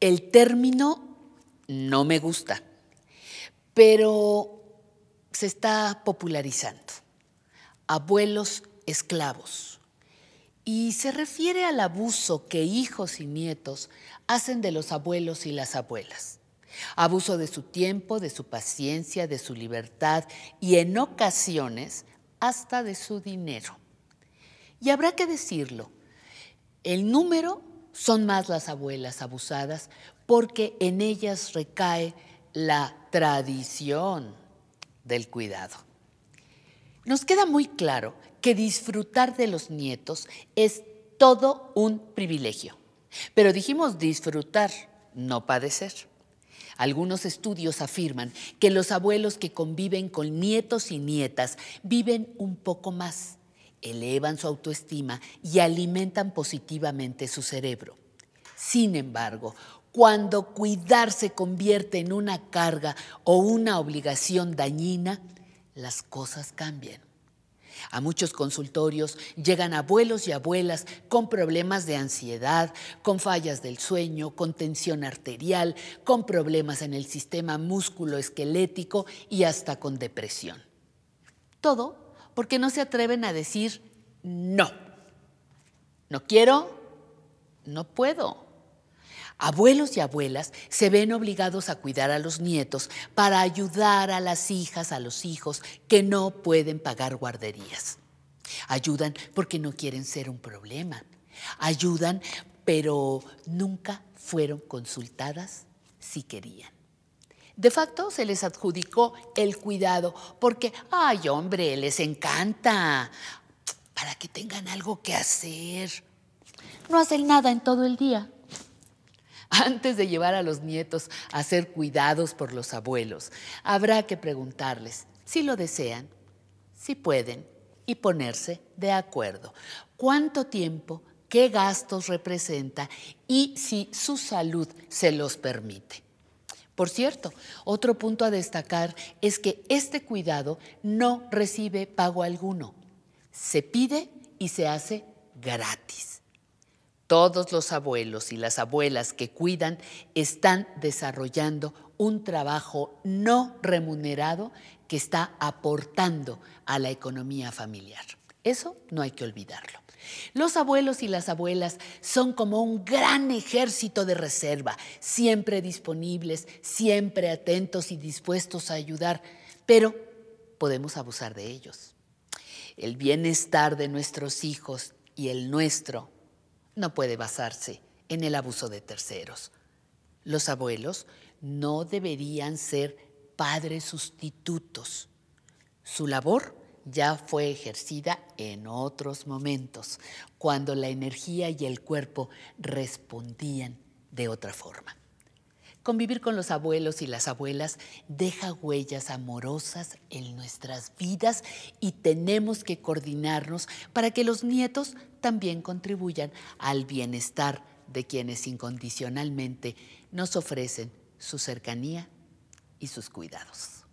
El término no me gusta, pero se está popularizando. Abuelos esclavos. Y se refiere al abuso que hijos y nietos hacen de los abuelos y las abuelas. Abuso de su tiempo, de su paciencia, de su libertad y en ocasiones hasta de su dinero. Y habrá que decirlo, el número son más las abuelas abusadas porque en ellas recae la tradición del cuidado. Nos queda muy claro que disfrutar de los nietos es todo un privilegio. Pero dijimos disfrutar, no padecer. Algunos estudios afirman que los abuelos que conviven con nietos y nietas viven un poco más elevan su autoestima y alimentan positivamente su cerebro. Sin embargo, cuando cuidar se convierte en una carga o una obligación dañina, las cosas cambian. A muchos consultorios llegan abuelos y abuelas con problemas de ansiedad, con fallas del sueño, con tensión arterial, con problemas en el sistema músculo esquelético y hasta con depresión. Todo porque no se atreven a decir no. No quiero, no puedo. Abuelos y abuelas se ven obligados a cuidar a los nietos para ayudar a las hijas, a los hijos que no pueden pagar guarderías. Ayudan porque no quieren ser un problema. Ayudan, pero nunca fueron consultadas si querían. De facto, se les adjudicó el cuidado, porque, ay hombre, les encanta, para que tengan algo que hacer. No hacen nada en todo el día. Antes de llevar a los nietos a ser cuidados por los abuelos, habrá que preguntarles si lo desean, si pueden y ponerse de acuerdo. ¿Cuánto tiempo, qué gastos representa y si su salud se los permite? Por cierto, otro punto a destacar es que este cuidado no recibe pago alguno. Se pide y se hace gratis. Todos los abuelos y las abuelas que cuidan están desarrollando un trabajo no remunerado que está aportando a la economía familiar. Eso no hay que olvidarlo. Los abuelos y las abuelas son como un gran ejército de reserva, siempre disponibles, siempre atentos y dispuestos a ayudar, pero podemos abusar de ellos. El bienestar de nuestros hijos y el nuestro no puede basarse en el abuso de terceros. Los abuelos no deberían ser padres sustitutos. Su labor ya fue ejercida en otros momentos, cuando la energía y el cuerpo respondían de otra forma. Convivir con los abuelos y las abuelas deja huellas amorosas en nuestras vidas y tenemos que coordinarnos para que los nietos también contribuyan al bienestar de quienes incondicionalmente nos ofrecen su cercanía y sus cuidados.